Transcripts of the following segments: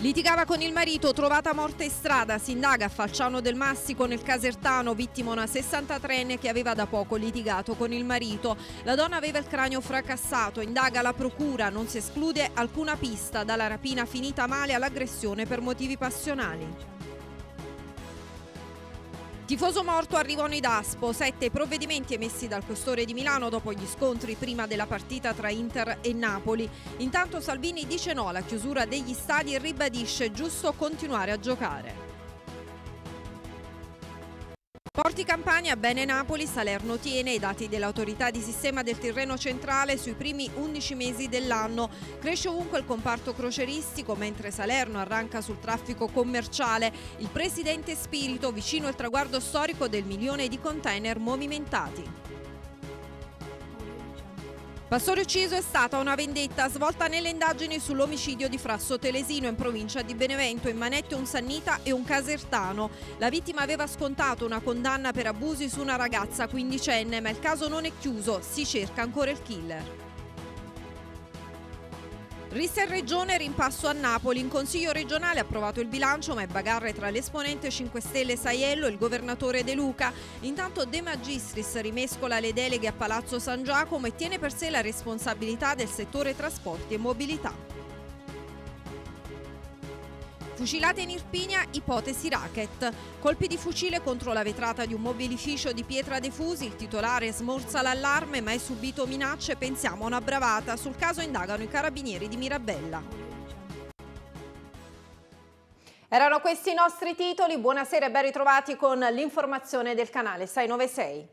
Litigava con il marito, trovata morta in strada, si indaga a Falciano del Massico nel Casertano, vittima una 63enne che aveva da poco litigato con il marito. La donna aveva il cranio fracassato, indaga la procura, non si esclude alcuna pista dalla rapina finita male all'aggressione per motivi passionali. Tifoso morto a Rivonidaspo, sette provvedimenti emessi dal questore di Milano dopo gli scontri prima della partita tra Inter e Napoli. Intanto Salvini dice no alla chiusura degli stadi e ribadisce giusto continuare a giocare. Saluti Campania, bene Napoli, Salerno tiene i dati dell'autorità di sistema del terreno centrale sui primi 11 mesi dell'anno. Cresce ovunque il comparto croceristico mentre Salerno arranca sul traffico commerciale. Il presidente Spirito vicino al traguardo storico del milione di container movimentati. Pastore ucciso è stata una vendetta svolta nelle indagini sull'omicidio di Frasso Telesino in provincia di Benevento in manette un sannita e un casertano. La vittima aveva scontato una condanna per abusi su una ragazza quindicenne ma il caso non è chiuso, si cerca ancora il killer. Rissa e Regione rimpasso a Napoli. In Consiglio regionale approvato il bilancio ma è bagarre tra l'esponente 5 Stelle Saiello e il governatore De Luca. Intanto De Magistris rimescola le deleghe a Palazzo San Giacomo e tiene per sé la responsabilità del settore trasporti e mobilità. Fucilate in Irpinia, ipotesi racket. Colpi di fucile contro la vetrata di un mobilificio di Pietra defusi, il titolare smorza l'allarme ma è subito minacce, pensiamo a una bravata. Sul caso indagano i carabinieri di Mirabella. Erano questi i nostri titoli, buonasera e ben ritrovati con l'informazione del canale 696.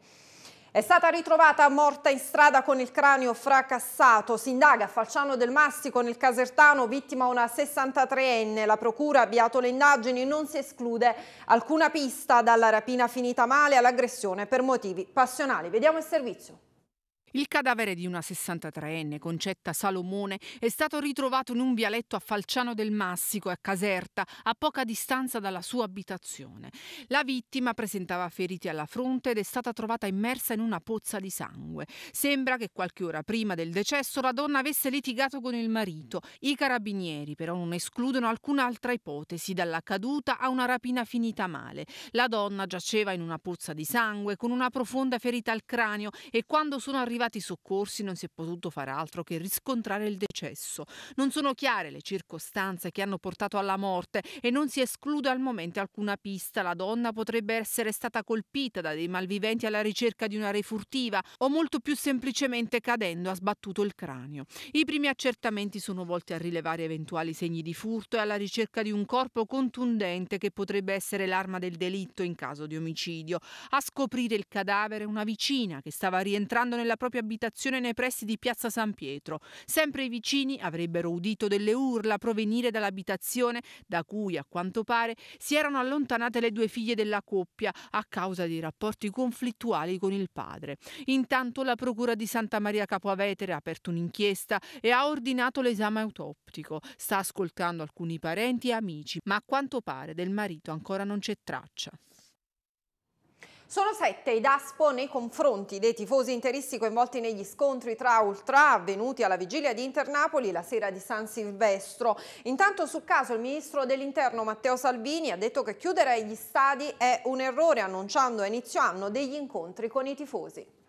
È stata ritrovata morta in strada con il cranio fracassato. Si indaga a Falciano del Mastico nel Casertano, vittima una 63enne. La procura ha avviato le indagini e non si esclude alcuna pista dalla rapina finita male all'aggressione per motivi passionali. Vediamo il servizio. Il cadavere di una 63enne, Concetta Salomone, è stato ritrovato in un vialetto a Falciano del Massico, a Caserta, a poca distanza dalla sua abitazione. La vittima presentava feriti alla fronte ed è stata trovata immersa in una pozza di sangue. Sembra che qualche ora prima del decesso la donna avesse litigato con il marito. I carabinieri però non escludono alcun'altra ipotesi, dalla caduta a una rapina finita male. La donna giaceva in una pozza di sangue con una profonda ferita al cranio e quando sono arrivati i soccorsi non si è potuto fare altro che riscontrare il decesso. Non sono chiare le circostanze che hanno portato alla morte e non si esclude al momento alcuna pista. La donna potrebbe essere stata colpita da dei malviventi alla ricerca di una refurtiva o molto più semplicemente cadendo ha sbattuto il cranio. I primi accertamenti sono volti a rilevare eventuali segni di furto e alla ricerca di un corpo contundente che potrebbe essere l'arma del delitto in caso di omicidio. A scoprire il cadavere una vicina che stava rientrando nella propria propria abitazione nei pressi di Piazza San Pietro. Sempre i vicini avrebbero udito delle urla provenire dall'abitazione da cui, a quanto pare, si erano allontanate le due figlie della coppia a causa dei rapporti conflittuali con il padre. Intanto la Procura di Santa Maria Capoavetere ha aperto un'inchiesta e ha ordinato l'esame autoptico. Sta ascoltando alcuni parenti e amici, ma a quanto pare del marito ancora non c'è traccia. Sono sette i DASPO nei confronti dei tifosi interisti coinvolti negli scontri tra ultra avvenuti alla vigilia di Internapoli la sera di San Silvestro. Intanto sul caso il ministro dell'interno Matteo Salvini ha detto che chiudere gli stadi è un errore annunciando a inizio anno degli incontri con i tifosi.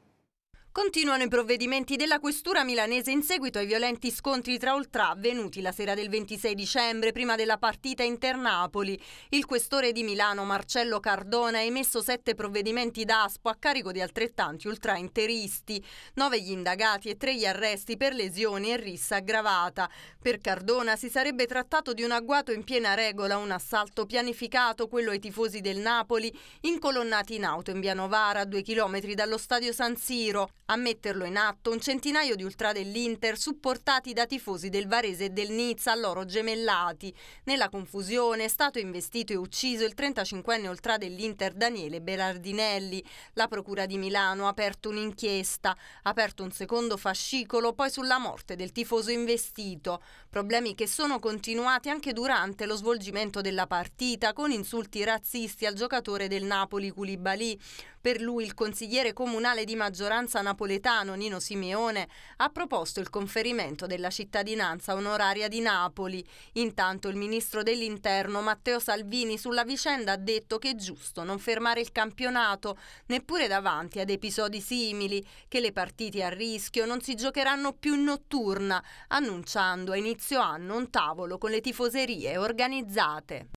Continuano i provvedimenti della Questura milanese in seguito ai violenti scontri tra ultra avvenuti la sera del 26 dicembre prima della partita Inter-Napoli. Il questore di Milano Marcello Cardona ha emesso sette provvedimenti d'aspo a carico di altrettanti ultrainteristi, nove gli indagati e tre gli arresti per lesioni e rissa aggravata. Per Cardona si sarebbe trattato di un agguato in piena regola, un assalto pianificato, quello ai tifosi del Napoli, incolonnati in auto in via Novara a due chilometri dallo stadio San Siro. A metterlo in atto un centinaio di ultra dell'Inter supportati da tifosi del Varese e del Nizza loro gemellati. Nella confusione è stato investito e ucciso il 35enne ultra dell'Inter Daniele Berardinelli. La Procura di Milano ha aperto un'inchiesta, ha aperto un secondo fascicolo poi sulla morte del tifoso investito. Problemi che sono continuati anche durante lo svolgimento della partita con insulti razzisti al giocatore del Napoli Culibali. Per lui il consigliere comunale di maggioranza napoletana napoletano Nino Simeone ha proposto il conferimento della cittadinanza onoraria di Napoli. Intanto il ministro dell'Interno Matteo Salvini sulla vicenda ha detto che è giusto non fermare il campionato neppure davanti ad episodi simili, che le partite a rischio non si giocheranno più in notturna, annunciando a inizio anno un tavolo con le tifoserie organizzate.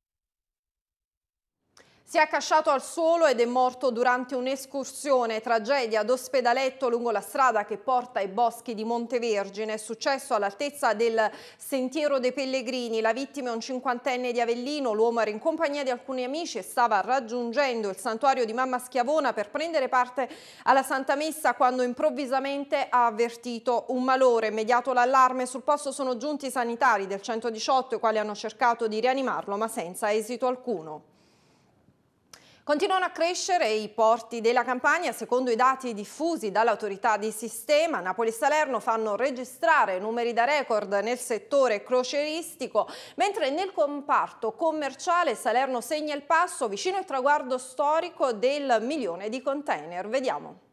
Si è accasciato al suolo ed è morto durante un'escursione, tragedia ad ospedaletto lungo la strada che porta ai boschi di Montevergine, è successo all'altezza del Sentiero dei Pellegrini. La vittima è un cinquantenne di Avellino, l'uomo era in compagnia di alcuni amici e stava raggiungendo il santuario di Mamma Schiavona per prendere parte alla Santa Messa quando improvvisamente ha avvertito un malore. Immediato l'allarme, sul posto sono giunti i sanitari del 118 i quali hanno cercato di rianimarlo ma senza esito alcuno. Continuano a crescere i porti della Campania, secondo i dati diffusi dall'autorità di sistema, Napoli e Salerno fanno registrare numeri da record nel settore croceristico, mentre nel comparto commerciale Salerno segna il passo vicino al traguardo storico del milione di container. Vediamo.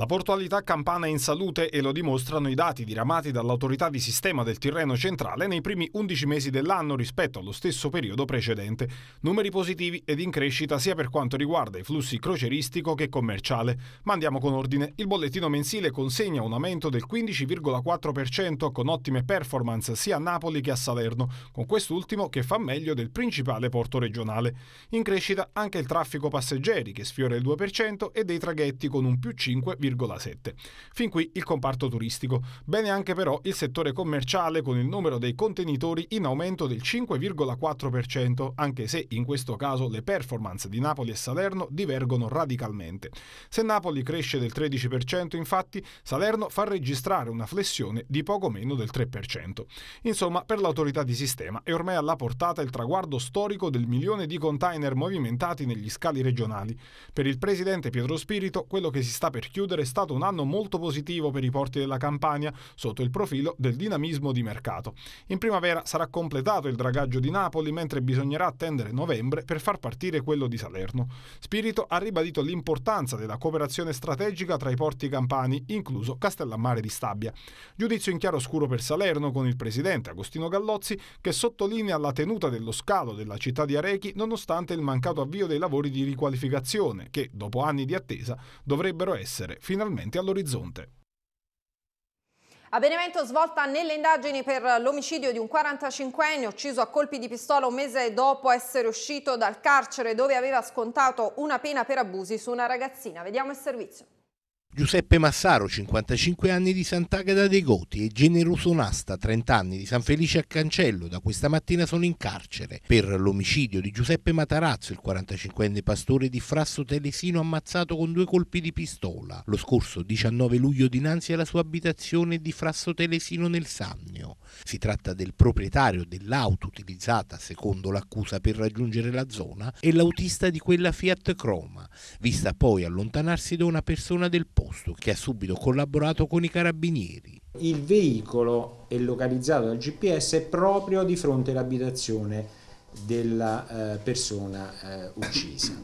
La portualità campana è in salute e lo dimostrano i dati diramati dall'autorità di sistema del Tirreno centrale nei primi 11 mesi dell'anno rispetto allo stesso periodo precedente. Numeri positivi ed in crescita sia per quanto riguarda i flussi croceristico che commerciale. Ma andiamo con ordine. Il bollettino mensile consegna un aumento del 15,4% con ottime performance sia a Napoli che a Salerno, con quest'ultimo che fa meglio del principale porto regionale. In crescita anche il traffico passeggeri che sfiora il 2% e dei traghetti con un più 5,5%. 1,7. Fin qui il comparto turistico. Bene anche però il settore commerciale con il numero dei contenitori in aumento del 5,4%, anche se in questo caso le performance di Napoli e Salerno divergono radicalmente. Se Napoli cresce del 13%, infatti, Salerno fa registrare una flessione di poco meno del 3%. Insomma, per l'autorità di sistema è ormai alla portata il traguardo storico del milione di container movimentati negli scali regionali. Per il presidente Pietro Spirito, quello che si sta per chiudere concludere è stato un anno molto positivo per i porti della Campania sotto il profilo del dinamismo di mercato. In primavera sarà completato il dragaggio di Napoli mentre bisognerà attendere novembre per far partire quello di Salerno. Spirito ha ribadito l'importanza della cooperazione strategica tra i porti campani, incluso Castellammare di Stabia. Giudizio in chiaro scuro per Salerno con il presidente Agostino Gallozzi che sottolinea la tenuta dello scalo della città di Arechi nonostante il mancato avvio dei lavori di riqualificazione che, dopo anni di attesa, dovrebbero essere finalmente all'orizzonte. A Benevento svolta nelle indagini per l'omicidio di un 45enne ucciso a colpi di pistola un mese dopo essere uscito dal carcere dove aveva scontato una pena per abusi su una ragazzina. Vediamo il servizio. Giuseppe Massaro, 55 anni di Sant'Agata dei Goti e Generoso Nasta, 30 anni di San Felice a Cancello, da questa mattina sono in carcere per l'omicidio di Giuseppe Matarazzo, il 45enne pastore di Frasso Telesino ammazzato con due colpi di pistola lo scorso 19 luglio dinanzi alla sua abitazione di Frasso Telesino nel Sannio. Si tratta del proprietario dell'auto utilizzata, secondo l'accusa, per raggiungere la zona e l'autista di quella Fiat Croma, vista poi allontanarsi da una persona del posto che ha subito collaborato con i carabinieri. Il veicolo è localizzato dal GPS proprio di fronte all'abitazione della eh, persona eh, uccisa.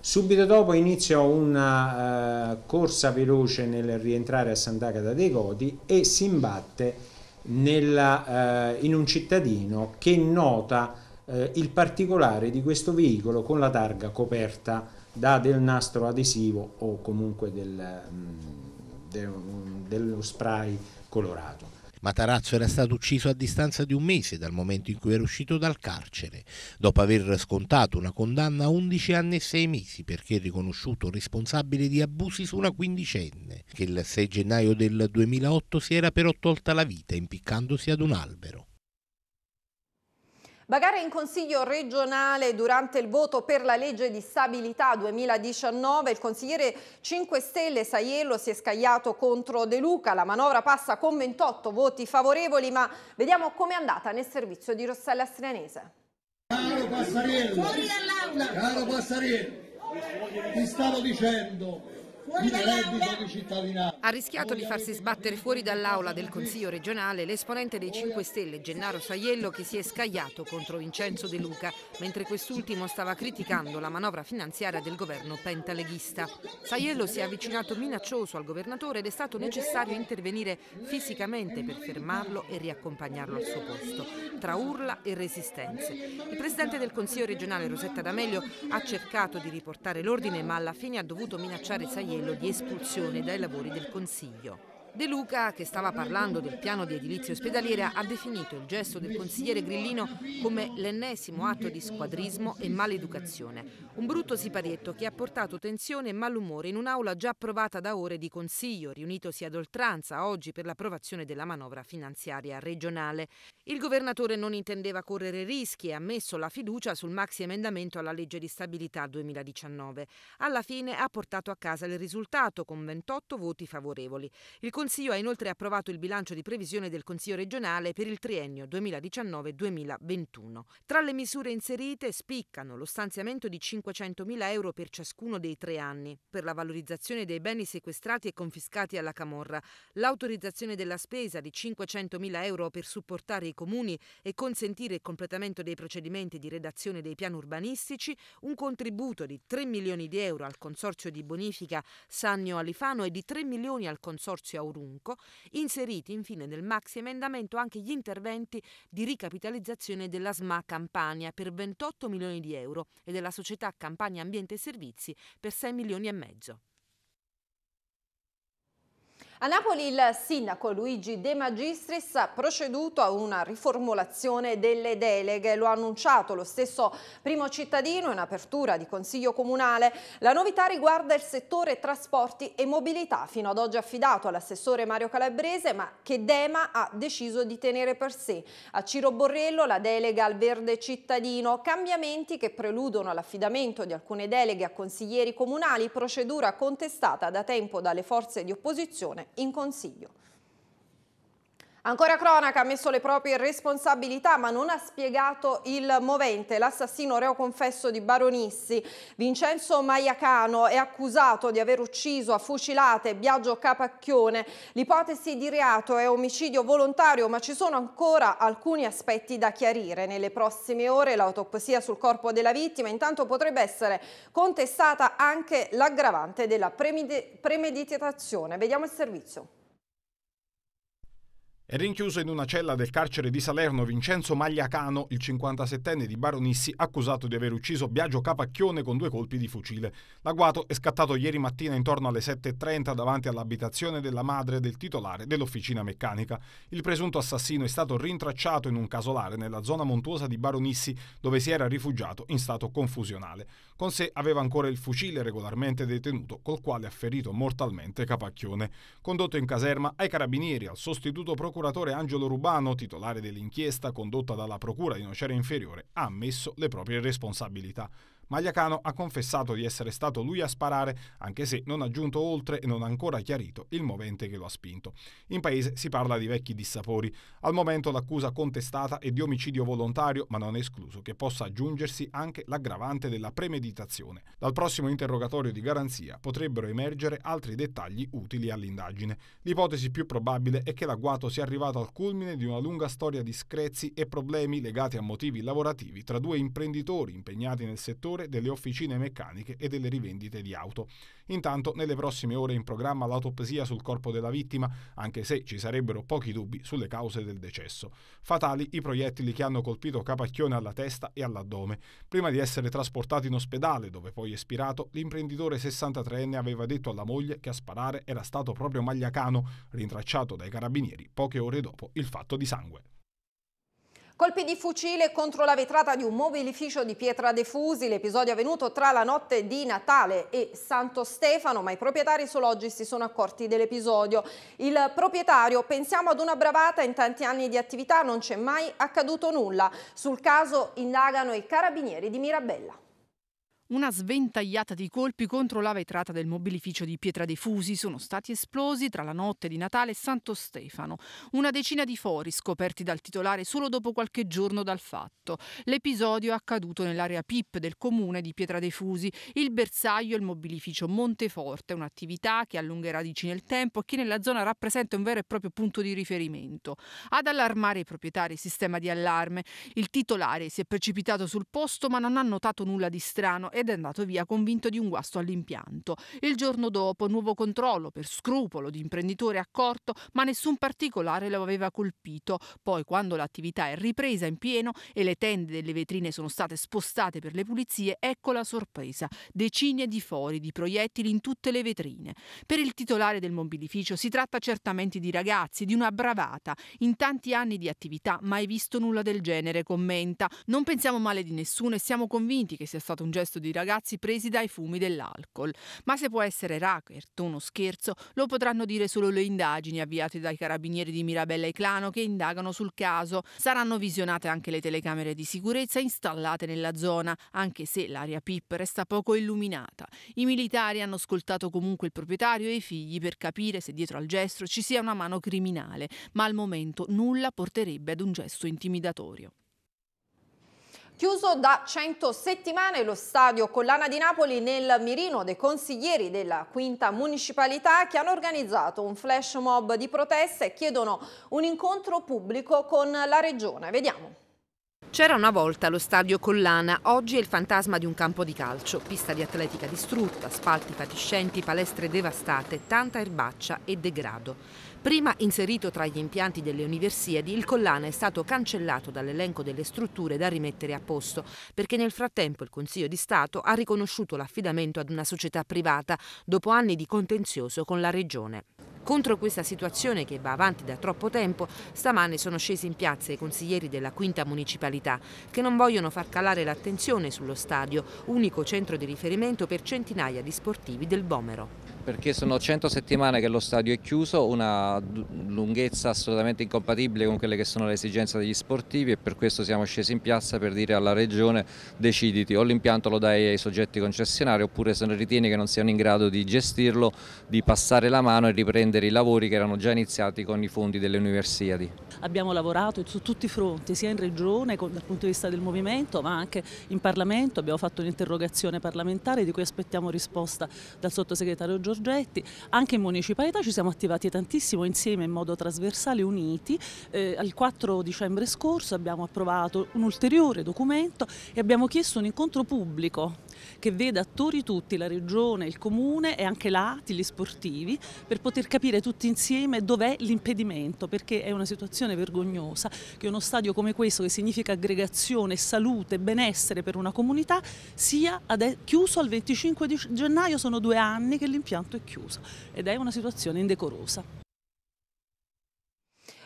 Subito dopo inizia una eh, corsa veloce nel rientrare a Sant'Agata dei Goti e si imbatte nella, in un cittadino che nota il particolare di questo veicolo con la targa coperta da del nastro adesivo o comunque del, mm, de, dello spray colorato. Matarazzo era stato ucciso a distanza di un mese dal momento in cui era uscito dal carcere, dopo aver scontato una condanna a 11 anni e 6 mesi perché riconosciuto responsabile di abusi su una quindicenne, che il 6 gennaio del 2008 si era però tolta la vita impiccandosi ad un albero. Bagare in Consiglio regionale durante il voto per la legge di stabilità 2019, il consigliere 5 Stelle Saiello si è scagliato contro De Luca, la manovra passa con 28 voti favorevoli, ma vediamo com'è andata nel servizio di Rossella Strianese. Caro Passariello, caro Passariello, ti stavo dicendo ha rischiato di farsi sbattere fuori dall'aula del Consiglio regionale l'esponente dei 5 Stelle Gennaro Saiello che si è scagliato contro Vincenzo De Luca, mentre quest'ultimo stava criticando la manovra finanziaria del governo pentaleghista. Saiello si è avvicinato minaccioso al governatore ed è stato necessario intervenire fisicamente per fermarlo e riaccompagnarlo al suo posto, tra urla e resistenze. Il presidente del Consiglio regionale Rosetta D'Amelio ha cercato di riportare l'ordine ma alla fine ha dovuto minacciare Saiello Agnello di espulsione dai lavori del Consiglio. De Luca, che stava parlando del piano di edilizia ospedaliera, ha definito il gesto del consigliere Grillino come l'ennesimo atto di squadrismo e maleducazione. Un brutto siparietto che ha portato tensione e malumore in un'aula già approvata da ore di consiglio, riunitosi ad oltranza oggi per l'approvazione della manovra finanziaria regionale. Il governatore non intendeva correre rischi e ha messo la fiducia sul maxi emendamento alla legge di stabilità 2019. Alla fine ha portato a casa il risultato con 28 voti favorevoli. Il Consiglio ha inoltre approvato il bilancio di previsione del Consiglio regionale per il triennio 2019-2021. Tra le misure inserite spiccano lo stanziamento di 500.000 euro per ciascuno dei tre anni per la valorizzazione dei beni sequestrati e confiscati alla Camorra, l'autorizzazione della spesa di 500.000 euro per supportare i comuni e consentire il completamento dei procedimenti di redazione dei piani urbanistici, un contributo di 3 milioni di euro al Consorzio di bonifica Sannio Alifano e di 3 milioni al Consorzio Aurora Brunco, inseriti infine nel maxi emendamento anche gli interventi di ricapitalizzazione della SMA Campania per 28 milioni di euro e della società Campania Ambiente e Servizi per 6 milioni e mezzo. A Napoli il sindaco Luigi De Magistris ha proceduto a una riformulazione delle deleghe, lo ha annunciato lo stesso primo cittadino in apertura di Consiglio Comunale. La novità riguarda il settore trasporti e mobilità, fino ad oggi affidato all'assessore Mario Calabrese, ma che Dema ha deciso di tenere per sé. A Ciro Borrello la delega al verde cittadino, cambiamenti che preludono all'affidamento di alcune deleghe a consiglieri comunali, procedura contestata da tempo dalle forze di opposizione in consiglio. Ancora cronaca ha messo le proprie responsabilità ma non ha spiegato il movente. L'assassino reo confesso di Baronissi, Vincenzo Maiacano, è accusato di aver ucciso a fucilate Biagio Capacchione. L'ipotesi di reato è omicidio volontario ma ci sono ancora alcuni aspetti da chiarire. Nelle prossime ore l'autopsia sul corpo della vittima intanto potrebbe essere contestata anche l'aggravante della premeditazione. Vediamo il servizio. È rinchiuso in una cella del carcere di Salerno Vincenzo Magliacano, il 57enne di Baronissi, accusato di aver ucciso Biagio Capacchione con due colpi di fucile. L'agguato è scattato ieri mattina intorno alle 7.30 davanti all'abitazione della madre del titolare dell'officina meccanica. Il presunto assassino è stato rintracciato in un casolare nella zona montuosa di Baronissi, dove si era rifugiato in stato confusionale. Con sé aveva ancora il fucile regolarmente detenuto, col quale ha ferito mortalmente Capacchione. Condotto in caserma ai carabinieri al sostituto procuratore procuratore Angelo Rubano, titolare dell'inchiesta condotta dalla Procura di Nocera Inferiore, ha ammesso le proprie responsabilità. Magliacano ha confessato di essere stato lui a sparare, anche se non ha giunto oltre e non ha ancora chiarito il movente che lo ha spinto. In paese si parla di vecchi dissapori. Al momento l'accusa contestata è di omicidio volontario, ma non è escluso che possa aggiungersi anche l'aggravante della premeditazione. Dal prossimo interrogatorio di garanzia potrebbero emergere altri dettagli utili all'indagine. L'ipotesi più probabile è che l'agguato sia arrivato al culmine di una lunga storia di screzi e problemi legati a motivi lavorativi tra due imprenditori impegnati nel settore settore delle officine meccaniche e delle rivendite di auto. Intanto nelle prossime ore in programma l'autopsia sul corpo della vittima, anche se ci sarebbero pochi dubbi sulle cause del decesso. Fatali i proiettili che hanno colpito Capacchione alla testa e all'addome. Prima di essere trasportato in ospedale, dove poi è spirato, l'imprenditore 63enne aveva detto alla moglie che a sparare era stato proprio Magliacano, rintracciato dai carabinieri poche ore dopo il fatto di sangue. Colpi di fucile contro la vetrata di un mobilificio di Pietra defusi, l'episodio è avvenuto tra la notte di Natale e Santo Stefano, ma i proprietari solo oggi si sono accorti dell'episodio. Il proprietario, pensiamo ad una bravata, in tanti anni di attività non c'è mai accaduto nulla. Sul caso indagano i carabinieri di Mirabella. Una sventagliata di colpi contro la vetrata del mobilificio di Pietra dei Fusi sono stati esplosi tra la notte di Natale e Santo Stefano. Una decina di fori scoperti dal titolare solo dopo qualche giorno dal fatto. L'episodio è accaduto nell'area PIP del comune di Pietra dei Fusi. Il bersaglio è il mobilificio Monteforte, un'attività che allungherà radici nel tempo e che nella zona rappresenta un vero e proprio punto di riferimento. Ad allarmare i proprietari il sistema di allarme. Il titolare si è precipitato sul posto ma non ha notato nulla di strano ed è andato via convinto di un guasto all'impianto. Il giorno dopo, nuovo controllo per scrupolo di imprenditore accorto, ma nessun particolare lo aveva colpito. Poi, quando l'attività è ripresa in pieno e le tende delle vetrine sono state spostate per le pulizie, ecco la sorpresa: decine di fori di proiettili in tutte le vetrine. Per il titolare del mobilificio si tratta certamente di ragazzi, di una bravata. In tanti anni di attività mai visto nulla del genere, commenta. Non pensiamo male di nessuno e siamo convinti che sia stato un gesto di di ragazzi presi dai fumi dell'alcol. Ma se può essere racket, o uno scherzo, lo potranno dire solo le indagini avviate dai carabinieri di Mirabella e Clano che indagano sul caso. Saranno visionate anche le telecamere di sicurezza installate nella zona, anche se l'area PIP resta poco illuminata. I militari hanno ascoltato comunque il proprietario e i figli per capire se dietro al gesto ci sia una mano criminale, ma al momento nulla porterebbe ad un gesto intimidatorio. Chiuso da 100 settimane lo stadio Collana di Napoli nel mirino dei consiglieri della quinta municipalità che hanno organizzato un flash mob di proteste e chiedono un incontro pubblico con la regione. Vediamo. C'era una volta lo stadio Collana, oggi è il fantasma di un campo di calcio, pista di atletica distrutta, spalti fatiscenti, palestre devastate, tanta erbaccia e degrado. Prima inserito tra gli impianti delle universiadi, il Collana è stato cancellato dall'elenco delle strutture da rimettere a posto, perché nel frattempo il Consiglio di Stato ha riconosciuto l'affidamento ad una società privata, dopo anni di contenzioso con la Regione. Contro questa situazione che va avanti da troppo tempo, stamane sono scesi in piazza i consiglieri della quinta municipalità che non vogliono far calare l'attenzione sullo stadio, unico centro di riferimento per centinaia di sportivi del Bomero perché sono 100 settimane che lo stadio è chiuso, una lunghezza assolutamente incompatibile con quelle che sono le esigenze degli sportivi e per questo siamo scesi in piazza per dire alla Regione deciditi o l'impianto lo dai ai soggetti concessionari oppure se ne ritieni che non siano in grado di gestirlo, di passare la mano e riprendere i lavori che erano già iniziati con i fondi delle universiadi. Abbiamo lavorato su tutti i fronti, sia in Regione dal punto di vista del movimento ma anche in Parlamento, abbiamo fatto un'interrogazione parlamentare di cui aspettiamo risposta dal sottosegretario Giorgio progetti, anche in municipalità ci siamo attivati tantissimo insieme in modo trasversale, uniti. Eh, il 4 dicembre scorso abbiamo approvato un ulteriore documento e abbiamo chiesto un incontro pubblico che veda attori tutti, la regione, il comune e anche l'ATI, gli sportivi, per poter capire tutti insieme dov'è l'impedimento, perché è una situazione vergognosa che uno stadio come questo, che significa aggregazione, salute, benessere per una comunità, sia chiuso al 25 gennaio, sono due anni che l'impianto è chiuso ed è una situazione indecorosa.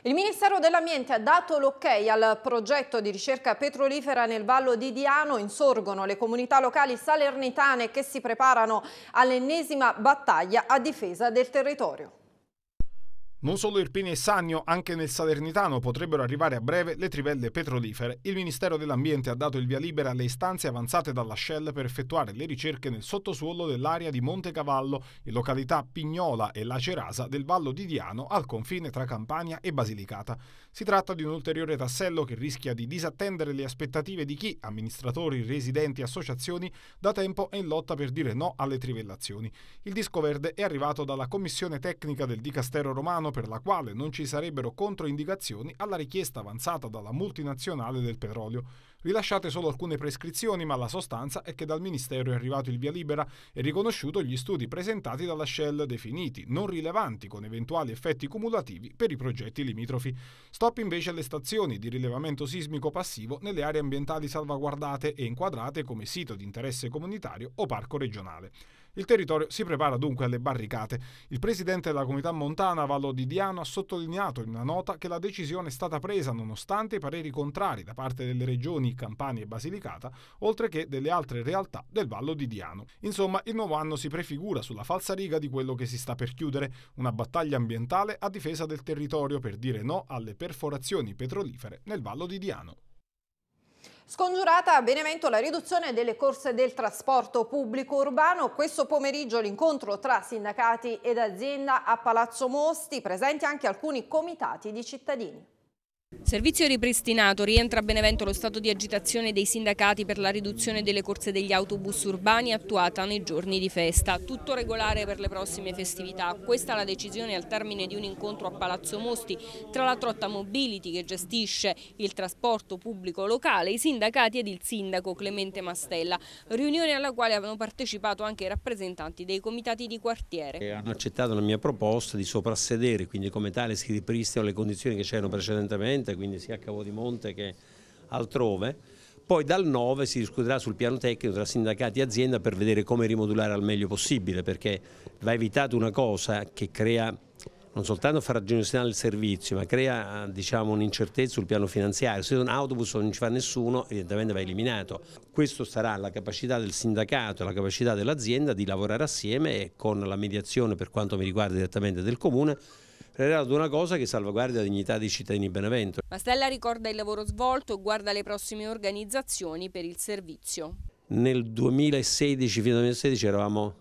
Il Ministero dell'Ambiente ha dato l'ok al progetto di ricerca petrolifera nel Vallo di Diano. Insorgono le comunità locali salernitane che si preparano all'ennesima battaglia a difesa del territorio. Non solo Irpini e Sannio, anche nel Salernitano potrebbero arrivare a breve le trivelle petrolifere. Il Ministero dell'Ambiente ha dato il via libera alle istanze avanzate dalla Shell per effettuare le ricerche nel sottosuolo dell'area di Montecavallo, in località Pignola e Lacerasa del Vallo di Diano, al confine tra Campania e Basilicata. Si tratta di un ulteriore tassello che rischia di disattendere le aspettative di chi, amministratori, residenti e associazioni, da tempo è in lotta per dire no alle trivellazioni. Il disco verde è arrivato dalla Commissione Tecnica del Dicastero Romano italiano per la quale non ci sarebbero controindicazioni alla richiesta avanzata dalla multinazionale del petrolio. Rilasciate solo alcune prescrizioni, ma la sostanza è che dal Ministero è arrivato il via libera e riconosciuto gli studi presentati dalla Shell definiti non rilevanti con eventuali effetti cumulativi per i progetti limitrofi. Stop invece alle stazioni di rilevamento sismico passivo nelle aree ambientali salvaguardate e inquadrate come sito di interesse comunitario o parco regionale. Il territorio si prepara dunque alle barricate. Il presidente della comunità montana Vallo di Diano ha sottolineato in una nota che la decisione è stata presa nonostante i pareri contrari da parte delle regioni Campania e Basilicata, oltre che delle altre realtà del Vallo di Diano. Insomma, il nuovo anno si prefigura sulla falsa riga di quello che si sta per chiudere, una battaglia ambientale a difesa del territorio per dire no alle perforazioni petrolifere nel Vallo di Diano. Scongiurata a Benevento la riduzione delle corse del trasporto pubblico urbano, questo pomeriggio l'incontro tra sindacati ed azienda a Palazzo Mosti, presenti anche alcuni comitati di cittadini. Servizio ripristinato, rientra a Benevento lo stato di agitazione dei sindacati per la riduzione delle corse degli autobus urbani attuata nei giorni di festa. Tutto regolare per le prossime festività. Questa è la decisione al termine di un incontro a Palazzo Mosti tra la Trotta Mobility che gestisce il trasporto pubblico locale, i sindacati ed il sindaco Clemente Mastella, riunione alla quale avevano partecipato anche i rappresentanti dei comitati di quartiere. Eh, hanno accettato la mia proposta di soprassedere, quindi come tale si ripristino le condizioni che c'erano precedentemente Piemonte, quindi sia a Capodimonte che altrove. Poi dal 9 si discuterà sul piano tecnico tra sindacati e azienda per vedere come rimodulare al meglio possibile, perché va evitata una cosa che crea non soltanto fa ragionare il servizio, ma crea diciamo, un'incertezza sul piano finanziario. Se un autobus non ci fa nessuno, evidentemente va eliminato. Questo sarà la capacità del sindacato e la capacità dell'azienda di lavorare assieme e con la mediazione, per quanto mi riguarda direttamente del comune, redato una cosa che salvaguardi la dignità dei cittadini di Benevento. Mastella ricorda il lavoro svolto e guarda le prossime organizzazioni per il servizio. Nel 2016, fino al 2016 eravamo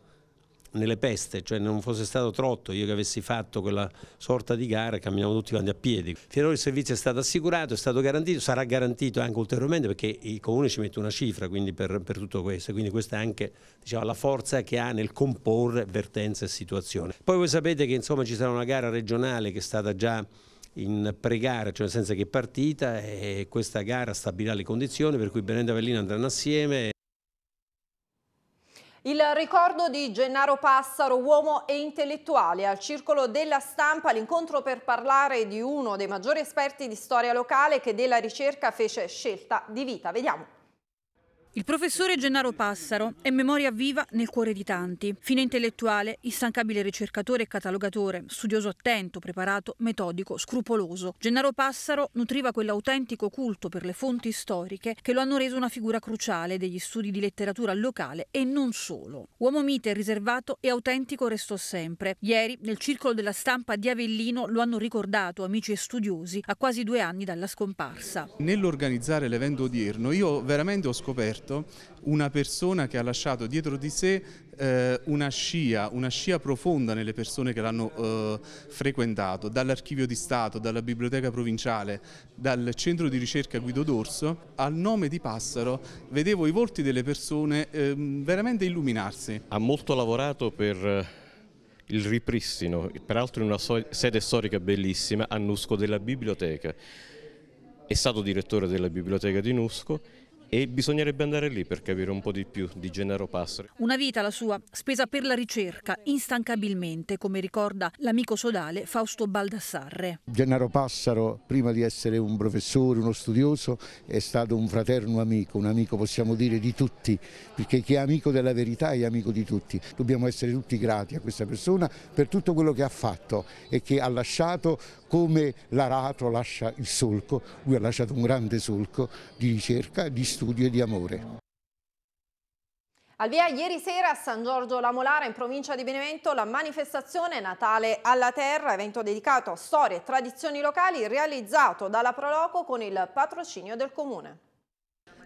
nelle peste, cioè non fosse stato Trotto, io che avessi fatto quella sorta di gara, camminavo tutti quanti a piedi. Finora il servizio è stato assicurato, è stato garantito, sarà garantito anche ulteriormente perché il Comune ci mette una cifra per, per, tutto questo, quindi questa è anche diciamo, la forza che ha nel comporre vertenze e situazioni. Poi voi sapete che insomma, ci sarà una gara regionale che è stata già in pregare, cioè nel senso che è partita e questa gara stabilirà le condizioni per cui Benenda e Avellino andranno assieme. Il ricordo di Gennaro Passaro, uomo e intellettuale, al Circolo della Stampa, l'incontro per parlare di uno dei maggiori esperti di storia locale che della ricerca fece scelta di vita. Vediamo. Il professore Gennaro Passaro è memoria viva nel cuore di tanti. Fine intellettuale, instancabile ricercatore e catalogatore, studioso attento, preparato, metodico, scrupoloso. Gennaro Passaro nutriva quell'autentico culto per le fonti storiche che lo hanno reso una figura cruciale degli studi di letteratura locale e non solo. Uomo mite, riservato e autentico restò sempre. Ieri, nel circolo della stampa di Avellino, lo hanno ricordato amici e studiosi a quasi due anni dalla scomparsa. Nell'organizzare l'evento odierno io veramente ho scoperto deserto una persona che ha lasciato dietro di sé eh, una scia, una scia profonda nelle persone che l'hanno eh, frequentato, dall'archivio di Stato, dalla biblioteca provinciale, dal centro di ricerca Guido Dorso, al nome di Passaro vedevo i volti delle persone eh, veramente illuminarsi. Ha molto lavorato per eh, il ripristino, peraltro in una so sede storica bellissima, a Nusco della biblioteca. È stato direttore della biblioteca di Nusco e bisognerebbe andare lì per capire un po' di più di Gennaro Passari. Una vita la sua, spesa per la ricerca, instancabilmente, come ricorda l'amico sodale Fausto Baldassarre. Gennaro Passaro, prima di essere un professore, uno studioso, è stato un fraterno amico, un amico possiamo dire di tutti, perché chi è amico della verità è amico di tutti. Dobbiamo essere tutti grati a questa persona per tutto quello che ha fatto e che ha lasciato come l'aratro lascia il solco, lui ha lasciato un grande solco di ricerca, di studio e di amore. Al via ieri sera a San Giorgio La Molara in provincia di Benevento la manifestazione Natale alla Terra, evento dedicato a storie e tradizioni locali realizzato dalla Proloco con il patrocinio del Comune.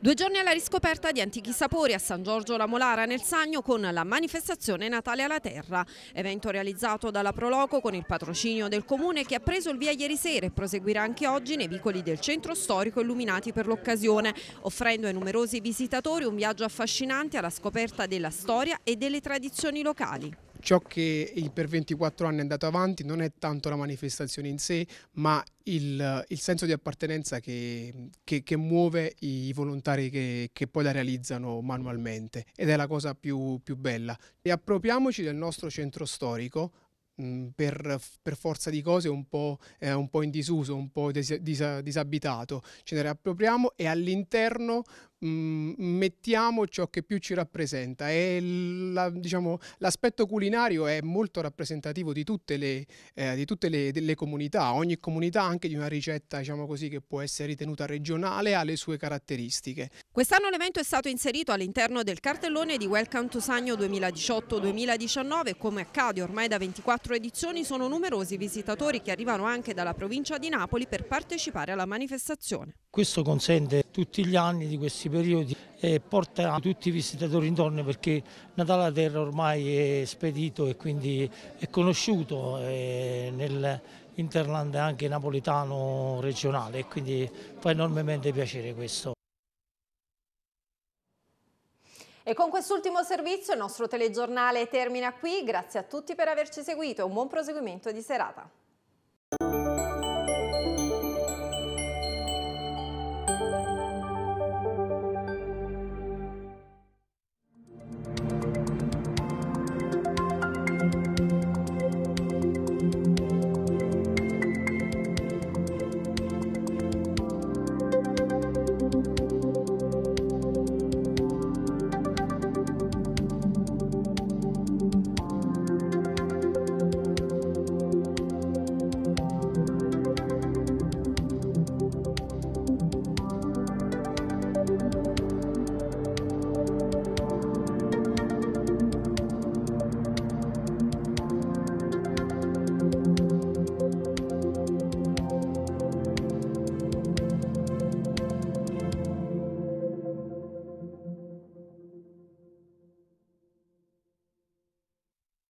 Due giorni alla riscoperta di antichi sapori a San Giorgio La Molara nel Sagno con la manifestazione Natale alla Terra, evento realizzato dalla Proloco con il patrocinio del Comune che ha preso il via ieri sera e proseguirà anche oggi nei vicoli del centro storico illuminati per l'occasione, offrendo ai numerosi visitatori un viaggio affascinante alla scoperta della storia e delle tradizioni locali ciò che per 24 anni è andato avanti non è tanto la manifestazione in sé, ma il, il senso di appartenenza che, che, che muove i volontari che, che, poi la realizzano manualmente ed è la cosa più, più bella. E appropriamoci del nostro centro storico, per, per, forza di cose un po', eh, un po in disuso, un po' dis dis disabitato. Ce ne riappropriamo e all'interno Mm, mettiamo ciò che più ci rappresenta e la, diciamo, l'aspetto culinario è molto rappresentativo di tutte, le, eh, di tutte le, le, comunità, ogni comunità anche di una ricetta diciamo così, che può essere ritenuta regionale ha le sue caratteristiche. Quest'anno l'evento è stato inserito all'interno del cartellone di Welcome to Sagno 2018-2019 come accade ormai da 24 edizioni sono numerosi visitatori che arrivano anche dalla provincia di Napoli per partecipare alla manifestazione. Questo consente tutti gli anni di questi periodi e porta tutti i visitatori intorno perché Natale a Terra ormai è spedito e quindi è conosciuto eh, nell'Interland anche napoletano regionale e quindi fa enormemente piacere questo. E con quest'ultimo servizio il nostro telegiornale termina qui, grazie a tutti per averci seguito e un buon proseguimento di serata.